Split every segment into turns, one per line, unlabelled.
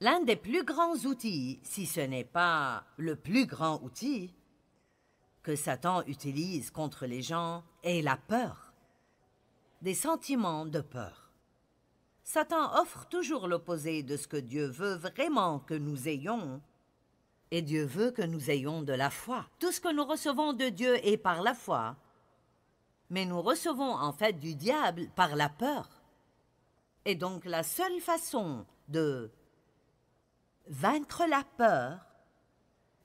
L'un des plus grands outils, si ce n'est pas le plus grand outil que Satan utilise contre les gens, est la peur, des sentiments de peur. Satan offre toujours l'opposé de ce que Dieu veut vraiment que nous ayons, et Dieu veut que nous ayons de la foi. Tout ce que nous recevons de Dieu est par la foi, mais nous recevons en fait du diable par la peur. Et donc la seule façon de vaincre la peur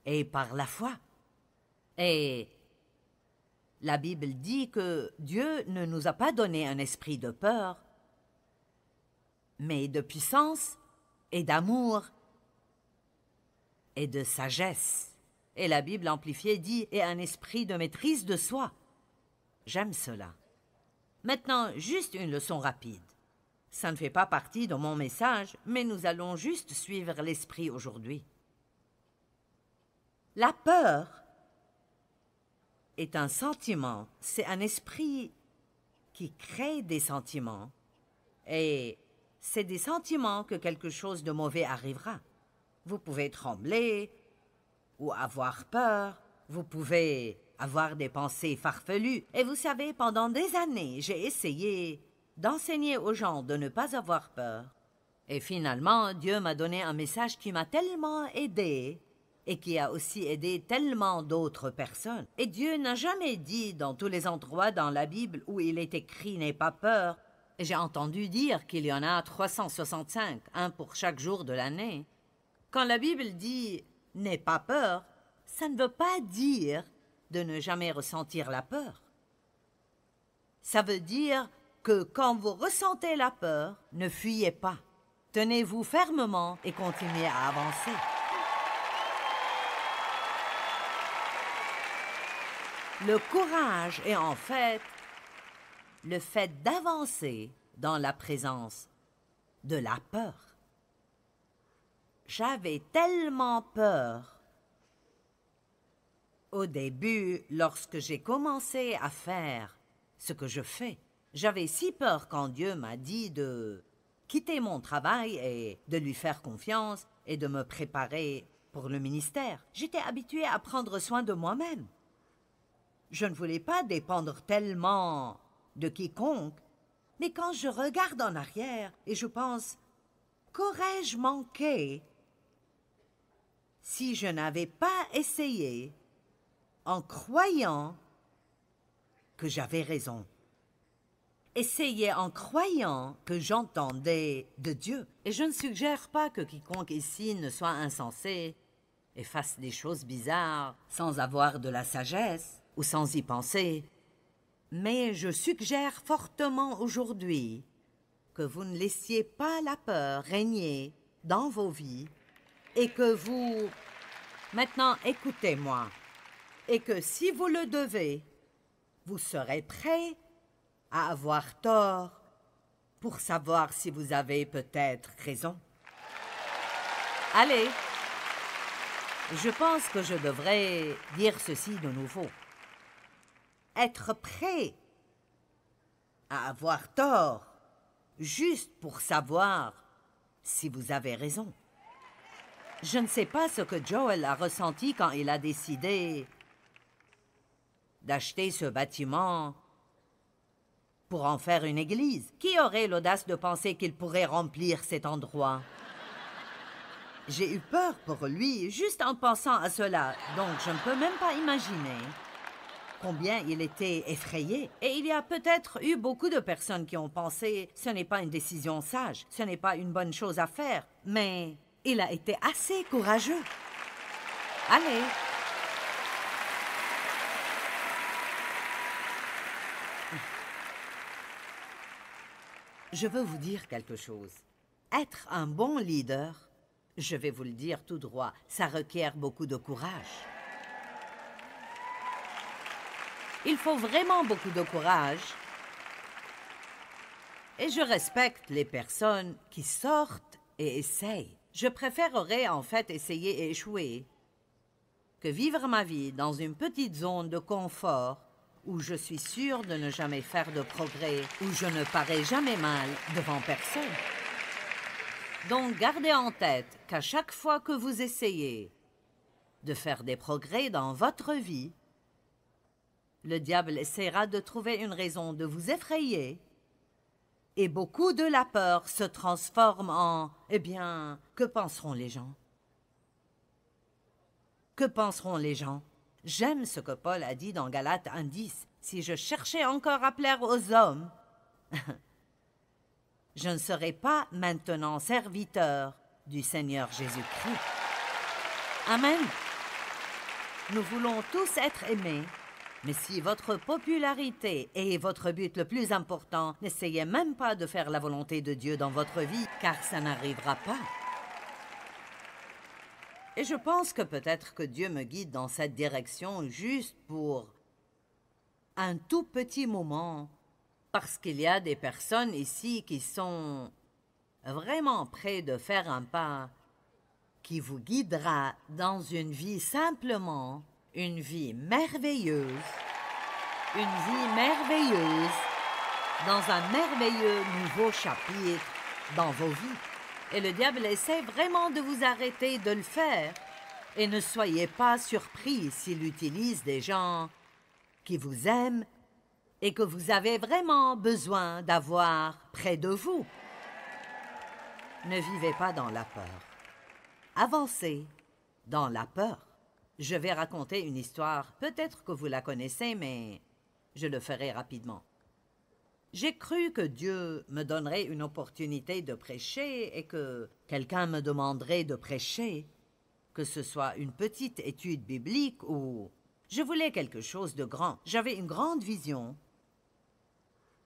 et par la foi. Et la Bible dit que Dieu ne nous a pas donné un esprit de peur, mais de puissance et d'amour et de sagesse. Et la Bible amplifiée dit et un esprit de maîtrise de soi. J'aime cela. Maintenant, juste une leçon rapide. Ça ne fait pas partie de mon message, mais nous allons juste suivre l'esprit aujourd'hui. La peur est un sentiment, c'est un esprit qui crée des sentiments, et c'est des sentiments que quelque chose de mauvais arrivera. Vous pouvez trembler ou avoir peur, vous pouvez avoir des pensées farfelues, et vous savez, pendant des années, j'ai essayé d'enseigner aux gens de ne pas avoir peur. Et finalement, Dieu m'a donné un message qui m'a tellement aidé et qui a aussi aidé tellement d'autres personnes. Et Dieu n'a jamais dit dans tous les endroits dans la Bible où il est écrit n'aie pas peur. J'ai entendu dire qu'il y en a 365, un pour chaque jour de l'année. Quand la Bible dit n'aie pas peur, ça ne veut pas dire de ne jamais ressentir la peur. Ça veut dire que quand vous ressentez la peur, ne fuyez pas. Tenez-vous fermement et continuez à avancer. Le courage est en fait le fait d'avancer dans la présence de la peur. J'avais tellement peur au début lorsque j'ai commencé à faire ce que je fais. J'avais si peur quand Dieu m'a dit de quitter mon travail et de lui faire confiance et de me préparer pour le ministère. J'étais habituée à prendre soin de moi-même. Je ne voulais pas dépendre tellement de quiconque, mais quand je regarde en arrière et je pense qu'aurais-je manqué si je n'avais pas essayé en croyant que j'avais raison essayez en croyant que j'entendais de Dieu. Et je ne suggère pas que quiconque ici ne soit insensé et fasse des choses bizarres sans avoir de la sagesse ou sans y penser. Mais je suggère fortement aujourd'hui que vous ne laissiez pas la peur régner dans vos vies et que vous... Maintenant, écoutez-moi. Et que si vous le devez, vous serez prêt à avoir tort pour savoir si vous avez peut-être raison. Allez, je pense que je devrais dire ceci de nouveau. Être prêt à avoir tort juste pour savoir si vous avez raison. Je ne sais pas ce que Joel a ressenti quand il a décidé d'acheter ce bâtiment pour en faire une église. Qui aurait l'audace de penser qu'il pourrait remplir cet endroit J'ai eu peur pour lui juste en pensant à cela, donc je ne peux même pas imaginer combien il était effrayé. Et il y a peut-être eu beaucoup de personnes qui ont pensé ce n'est pas une décision sage, ce n'est pas une bonne chose à faire, mais il a été assez courageux. Allez, Je veux vous dire quelque chose. Être un bon leader, je vais vous le dire tout droit, ça requiert beaucoup de courage. Il faut vraiment beaucoup de courage. Et je respecte les personnes qui sortent et essayent. Je préférerais en fait essayer et échouer que vivre ma vie dans une petite zone de confort où je suis sûre de ne jamais faire de progrès, où je ne parais jamais mal devant personne. Donc gardez en tête qu'à chaque fois que vous essayez de faire des progrès dans votre vie, le diable essaiera de trouver une raison de vous effrayer, et beaucoup de la peur se transforme en Eh bien, que penseront les gens Que penseront les gens J'aime ce que Paul a dit dans Galates 1.10. Si je cherchais encore à plaire aux hommes, je ne serais pas maintenant serviteur du Seigneur Jésus-Christ. Amen. Nous voulons tous être aimés, mais si votre popularité est votre but le plus important, n'essayez même pas de faire la volonté de Dieu dans votre vie, car ça n'arrivera pas. Et je pense que peut-être que Dieu me guide dans cette direction juste pour un tout petit moment, parce qu'il y a des personnes ici qui sont vraiment prêtes de faire un pas qui vous guidera dans une vie simplement, une vie merveilleuse, une vie merveilleuse, dans un merveilleux nouveau chapitre dans vos vies. Et le diable essaie vraiment de vous arrêter de le faire. Et ne soyez pas surpris s'il utilise des gens qui vous aiment et que vous avez vraiment besoin d'avoir près de vous. Ne vivez pas dans la peur. Avancez dans la peur. Je vais raconter une histoire, peut-être que vous la connaissez, mais je le ferai rapidement. J'ai cru que Dieu me donnerait une opportunité de prêcher et que quelqu'un me demanderait de prêcher, que ce soit une petite étude biblique ou... Je voulais quelque chose de grand. J'avais une grande vision.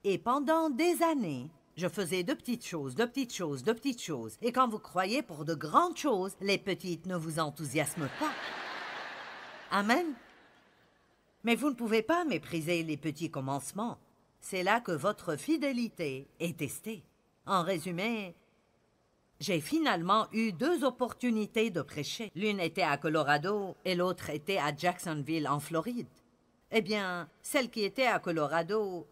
Et pendant des années, je faisais de petites choses, de petites choses, de petites choses. Et quand vous croyez pour de grandes choses, les petites ne vous enthousiasment pas. Amen. Mais vous ne pouvez pas mépriser les petits commencements. C'est là que votre fidélité est testée. En résumé, j'ai finalement eu deux opportunités de prêcher. L'une était à Colorado et l'autre était à Jacksonville, en Floride. Eh bien, celle qui était à Colorado.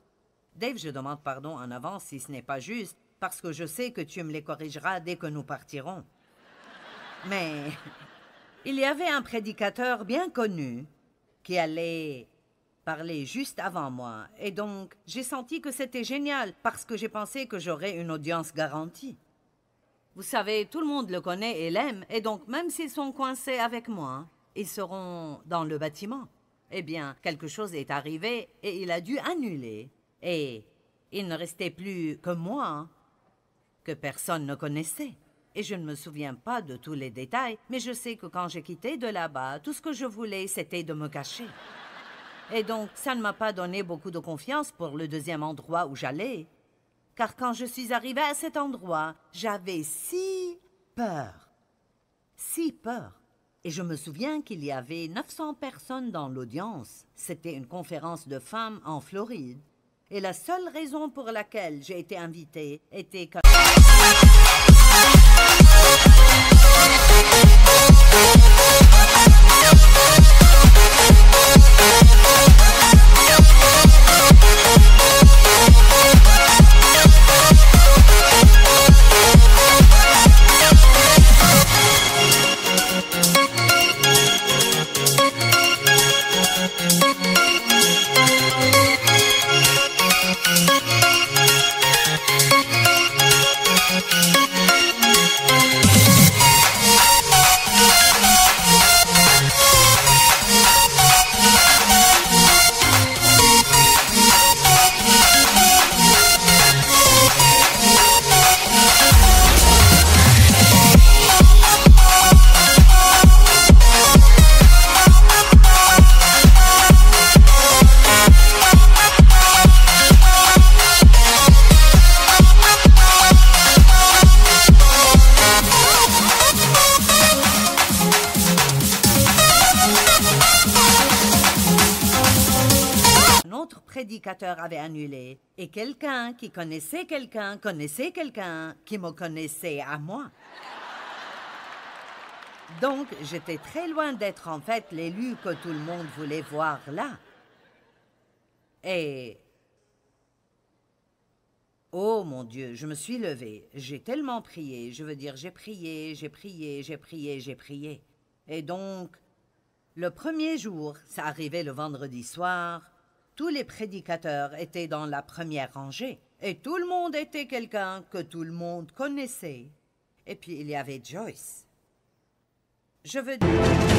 Dave, je demande pardon en avance si ce n'est pas juste, parce que je sais que tu me les corrigeras dès que nous partirons. Mais il y avait un prédicateur bien connu qui allait juste avant moi, et donc j'ai senti que c'était génial parce que j'ai pensé que j'aurais une audience garantie. Vous savez, tout le monde le connaît et l'aime, et donc même s'ils sont coincés avec moi, hein, ils seront dans le bâtiment. Eh bien, quelque chose est arrivé et il a dû annuler. Et il ne restait plus que moi, hein, que personne ne connaissait. Et je ne me souviens pas de tous les détails, mais je sais que quand j'ai quitté de là-bas, tout ce que je voulais, c'était de me cacher. Et donc, ça ne m'a pas donné beaucoup de confiance pour le deuxième endroit où j'allais. Car quand je suis arrivée à cet endroit, j'avais si peur. Si peur. Et je me souviens qu'il y avait 900 personnes dans l'audience. C'était une conférence de femmes en Floride. Et la seule raison pour laquelle j'ai été invitée était que... avait annulé, et quelqu'un qui connaissait quelqu'un connaissait quelqu'un qui me connaissait à moi. Donc, j'étais très loin d'être en fait l'élu que tout le monde voulait voir là. Et... Oh mon Dieu, je me suis levé J'ai tellement prié. Je veux dire, j'ai prié, j'ai prié, j'ai prié, j'ai prié. Et donc, le premier jour, ça arrivait le vendredi soir, tous les prédicateurs étaient dans la première rangée, et tout le monde était quelqu'un que tout le monde connaissait. Et puis il y avait Joyce. Je veux dire...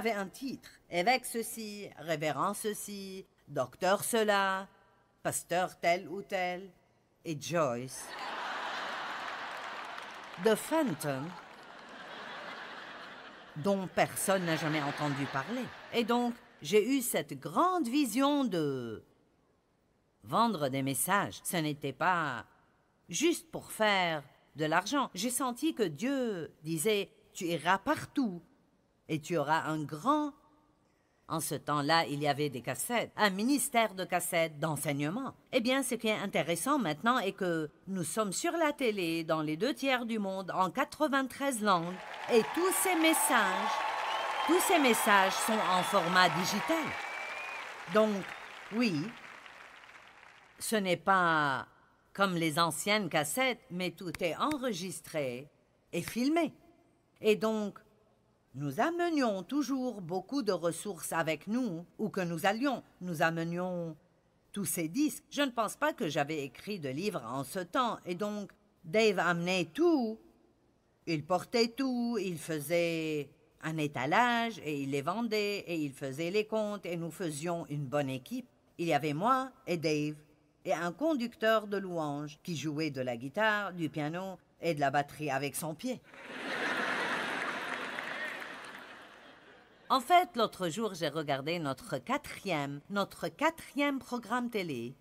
avait un titre, évêque ceci, révérend ceci, docteur cela, pasteur tel ou tel, et Joyce. De Fenton, dont personne n'a jamais entendu parler. Et donc, j'ai eu cette grande vision de vendre des messages. Ce n'était pas juste pour faire de l'argent. J'ai senti que Dieu disait, tu iras partout et tu auras un grand. En ce temps-là, il y avait des cassettes, un ministère de cassettes d'enseignement. Eh bien, ce qui est intéressant maintenant est que nous sommes sur la télé dans les deux tiers du monde en 93 langues et tous ces messages, tous ces messages sont en format digital. Donc, oui, ce n'est pas comme les anciennes cassettes, mais tout est enregistré et filmé. Et donc, nous amenions toujours beaucoup de ressources avec nous, où que nous allions, nous amenions tous ces disques. Je ne pense pas que j'avais écrit de livres en ce temps, et donc Dave amenait tout. Il portait tout, il faisait un étalage, et il les vendait, et il faisait les comptes, et nous faisions une bonne équipe. Il y avait moi et Dave, et un conducteur de louanges qui jouait de la guitare, du piano et de la batterie avec son pied. En fait, l'autre jour, j'ai regardé notre quatrième, notre quatrième programme télé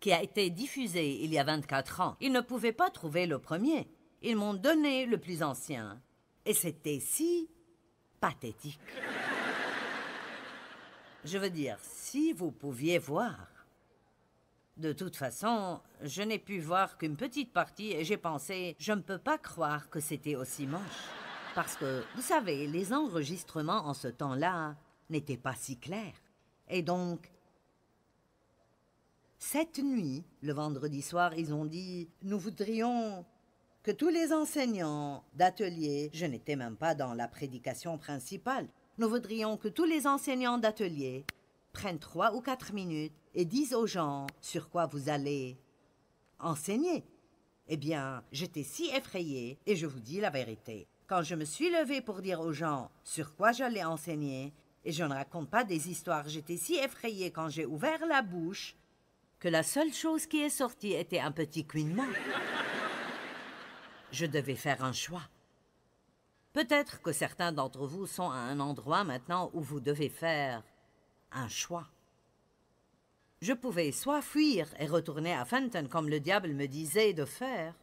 qui a été diffusé il y a 24 ans. Ils ne pouvaient pas trouver le premier. Ils m'ont donné le plus ancien. Et c'était si pathétique. Je veux dire, si vous pouviez voir. De toute façon, je n'ai pu voir qu'une petite partie et j'ai pensé, je ne peux pas croire que c'était aussi moche. Parce que, vous savez, les enregistrements en ce temps-là n'étaient pas si clairs. Et donc, cette nuit, le vendredi soir, ils ont dit Nous voudrions que tous les enseignants d'atelier, je n'étais même pas dans la prédication principale, nous voudrions que tous les enseignants d'atelier prennent trois ou quatre minutes et disent aux gens sur quoi vous allez enseigner. Eh bien, j'étais si effrayé, et je vous dis la vérité, quand je me suis levée pour dire aux gens sur quoi j'allais enseigner, et je ne raconte pas des histoires, j'étais si effrayée quand j'ai ouvert la bouche que la seule chose qui est sortie était un petit couinement. Je devais faire un choix. Peut-être que certains d'entre vous sont à un endroit maintenant où vous devez faire un choix. Je pouvais soit fuir et retourner à Fenton comme le diable me disait de faire,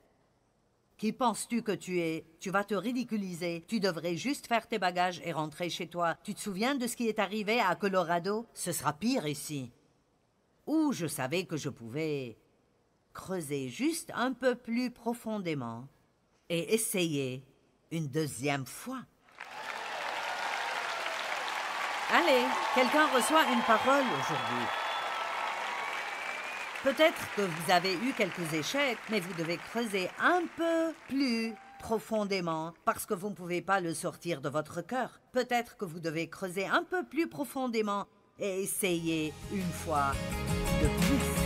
qui penses-tu que tu es Tu vas te ridiculiser. Tu devrais juste faire tes bagages et rentrer chez toi. Tu te souviens de ce qui est arrivé à Colorado Ce sera pire ici. Ou je savais que je pouvais creuser juste un peu plus profondément et essayer une deuxième fois. Allez, quelqu'un reçoit une parole aujourd'hui. Peut-être que vous avez eu quelques échecs, mais vous devez creuser un peu plus profondément parce que vous ne pouvez pas le sortir de votre cœur. Peut-être que vous devez creuser un peu plus profondément et essayer une fois de plus.